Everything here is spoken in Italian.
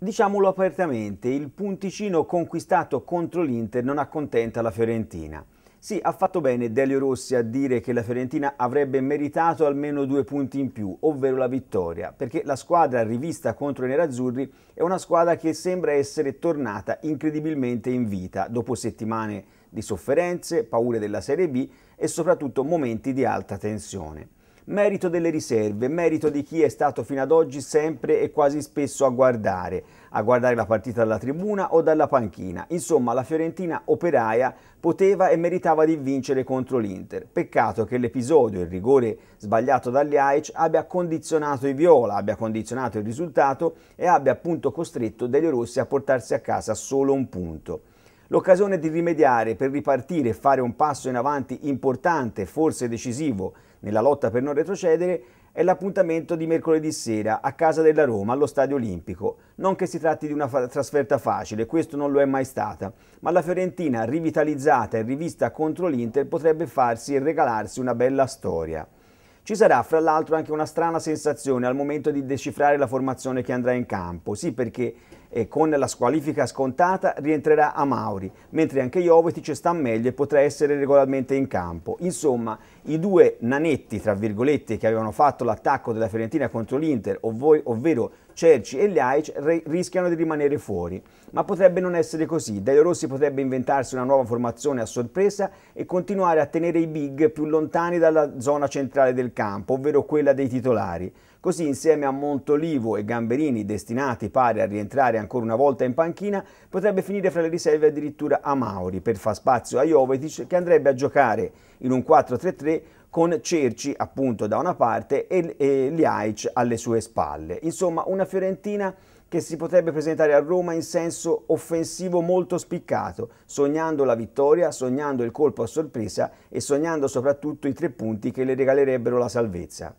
Diciamolo apertamente, il punticino conquistato contro l'Inter non accontenta la Fiorentina. Sì, ha fatto bene Delio Rossi a dire che la Fiorentina avrebbe meritato almeno due punti in più, ovvero la vittoria, perché la squadra rivista contro i nerazzurri è una squadra che sembra essere tornata incredibilmente in vita dopo settimane di sofferenze, paure della Serie B e soprattutto momenti di alta tensione. Merito delle riserve, merito di chi è stato fino ad oggi sempre e quasi spesso a guardare, a guardare la partita dalla tribuna o dalla panchina. Insomma, la Fiorentina operaia poteva e meritava di vincere contro l'Inter. Peccato che l'episodio, il rigore sbagliato dagli Aic, abbia condizionato i Viola, abbia condizionato il risultato e abbia appunto costretto Delio Rossi a portarsi a casa solo un punto. L'occasione di rimediare per ripartire e fare un passo in avanti importante, forse decisivo, nella lotta per non retrocedere è l'appuntamento di mercoledì sera a casa della Roma allo Stadio Olimpico. Non che si tratti di una trasferta facile, questo non lo è mai stata, ma la Fiorentina rivitalizzata e rivista contro l'Inter potrebbe farsi e regalarsi una bella storia. Ci sarà fra l'altro anche una strana sensazione al momento di decifrare la formazione che andrà in campo, sì perché e con la squalifica scontata rientrerà a Mauri, mentre anche Jovetic sta meglio e potrà essere regolarmente in campo. Insomma, i due nanetti, tra virgolette, che avevano fatto l'attacco della Fiorentina contro l'Inter, ovvero Cerci e Ljajic, rischiano di rimanere fuori. Ma potrebbe non essere così. Dario Rossi potrebbe inventarsi una nuova formazione a sorpresa e continuare a tenere i big più lontani dalla zona centrale del campo, ovvero quella dei titolari. Così insieme a Montolivo e Gamberini, destinati pare, a rientrare ancora una volta in panchina, potrebbe finire fra le riserve addirittura a Mauri per far spazio a Jovetic che andrebbe a giocare in un 4-3-3 con Cerci appunto da una parte e, e Liaic alle sue spalle. Insomma, una Fiorentina che si potrebbe presentare a Roma in senso offensivo molto spiccato, sognando la vittoria, sognando il colpo a sorpresa e sognando soprattutto i tre punti che le regalerebbero la salvezza.